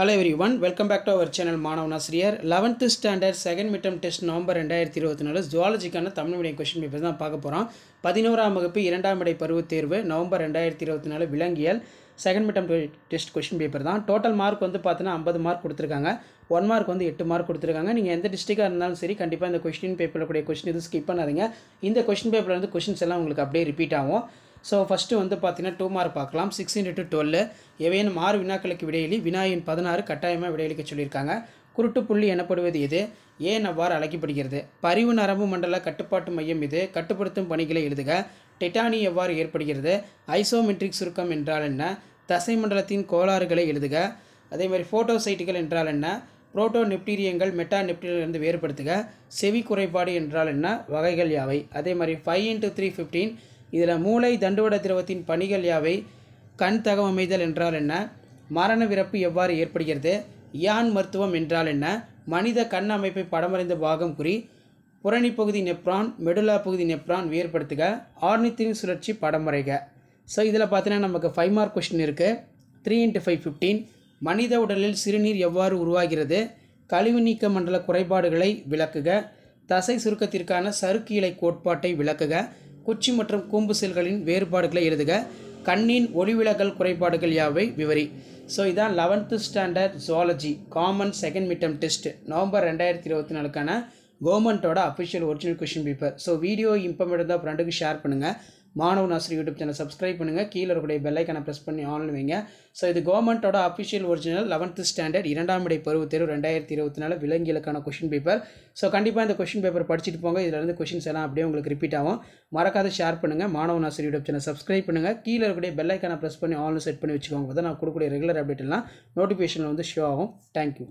hello everyone welcome back to our channel மாணவனாசிரியர் eleventh standard second midterm test November ரெண்டாயிரத்தி இருபத்தி நாலு ஜுவாலஜிக்கான தமிழ் மீடியம் கொஸ்டின் பேப்பர் தான் பார்க்க போகிறோம் பதினோராம் வகுப்பு இரண்டாம் இடை பருவ தேர்வு நவம்பர் ரெண்டாயிரத்தி இருபத்தி நாலு விலங்கியல் second midterm test question paper தான் டோட்டல் மார்க் வந்து பார்த்தீங்கன்னா ஐம்பது மார்க் கொடுத்துருக்காங்க ஒன் மார்க் வந்து எட்டு மார்க் கொடுத்துருக்காங்க நீங்கள் எந்த டிஸ்ட்ரிக்டாக இருந்தாலும் சரி கண்டிப்பாக இந்த கொஸ்டின் பேப்பரில் கூடிய கொஸ்டின் எதுவும் ஸ்கிப் பண்ணாதீங்க இந்த கொஸ்டின் பேப்பரில் வந்து கொஸ்டின்ஸ் எல்லாம் உங்களுக்கு அப்படியே ரிப்பீட் ஆகும் ஸோ ஃபஸ்ட்டு வந்து பார்த்திங்கன்னா டூ மார்க் பார்க்கலாம் சிக்ஸ் இன்ட்டு டுவெல்லு எவையனும் ஆறு வினாக்களுக்கு விடையளி வினாயின் பதினாறு கட்டாயமாக விடையளிக்க சொல்லியிருக்காங்க குருட்டு புள்ளி எனப்படுவது இது ஏன் அவ்வாறு அழைக்கப்படுகிறது பரிவு நரம்பு மண்டல கட்டுப்பாட்டு மையம் இது கட்டுப்படுத்தும் பணிகளை எழுதுக டெட்டானி எவ்வாறு ஏற்படுகிறது ஐசோமெட்ரிக் சுருக்கம் என்றால் என்ன தசை மண்டலத்தின் கோளாறுகளை எழுதுக அதே மாதிரி ஃபோட்டோசைட்டுகள் என்றால் என்ன புரோட்டோ நெப்டீரியங்கள் மெட்டா நெப்டீரியன்லேருந்து வேறுபடுத்துக செவி குறைபாடு என்றால் என்ன வகைகள் யாவை அதே மாதிரி ஃபைவ் இன்ட்டு த்ரீ ஃபிஃப்டீன் இதில் மூளை தண்டுவட திரவத்தின் பணிகள் யாவை கண் தகவமைதல் என்றால் என்ன மரண விறப்பு எவ்வாறு ஏற்படுகிறது யான் மருத்துவம் என்றால் என்ன மனித கண் அமைப்பை படமறைந்த பாகம் குறி புறணி பகுதி நெப்ரான் மெடுலா பகுதி நெப்ரான் வேறுபடுத்துக ஆர்னித்தின் சுழற்சி படமுறைக ஸோ இதில் பார்த்தீங்கன்னா நமக்கு ஃபைவ் மார்க் கொஷின் இருக்குது த்ரீ இன்ட்டு ஃபைவ் ஃபிஃப்டீன் மனித உடலில் சிறுநீர் எவ்வாறு உருவாகிறது கழிவு நீக்க மண்டல குறைபாடுகளை விளக்குக தசை சுருக்கத்திற்கான சறுக்கு கோட்பாட்டை விளக்குக குச்சி மற்றும் கூம்பு செல்களின் வேறுபாடுகளை எழுதுக கண்ணின் ஒளிவிலகல் குறைபாடுகள் யாவை விவரி ஸோ இதான் eleventh standard zoology common second midterm test November ரெண்டாயிரத்தி இருபத்தி நாலுக்கான கவர்மெண்ட்டோட official original question paper so video இம்பார்மெண்ட் இருந்தால் ஃப்ரெண்டுக்கு ஷேர் பண்ணுங்கள் மாணவன் ஆசிரியர் யூடியூப் சேனல் சப்ஸ்கிரைப் பண்ணுங்கள் கீழே இருக்கக்கூடிய பெல்லைக்கான ப்ரெஸ் பண்ணி ஆன்லைன் வைங்க ஸோ இது கவர்மெண்ட்டோட அஃபிஷியல் ஒரிஜினல் லெவன்த்து ஸ்டாண்டர்ட் இரண்டாம் இடை பருவத்தேர்வு ரெண்டாயிரத்தி இருபத்தி நாலு விலங்கியலுக்கான கொஷின் பேப்பர் ஸோ கண்டிப்பாக இந்த கொஷின் பேப்பர் படிச்சுட்டு போங்க இதிலேருந்து கொஷின்ஸ் எல்லாம் அப்படியே உங்களுக்கு ரிப்பீட் ஆகும் மறக்காத ஷேர் பண்ணுங்கள் மாணவன் ஆசிரியர் யூடியூப் சேனல் சப்ஸ்கிரைப் பண்ணுங்கள் கீழே இருக்கக்கூடிய பெல்லைக்கான ப்ரெஸ் பண்ணி ஆன்லைன் செட் பண்ணி வச்சுக்கோங்க நான் கொடுக்கக்கூடிய ரெகுலர் அப்டேட் எல்லாம் நோட்டிஃபிகேஷனில் வந்து ஷோ ஆகும் தேங்க்யூ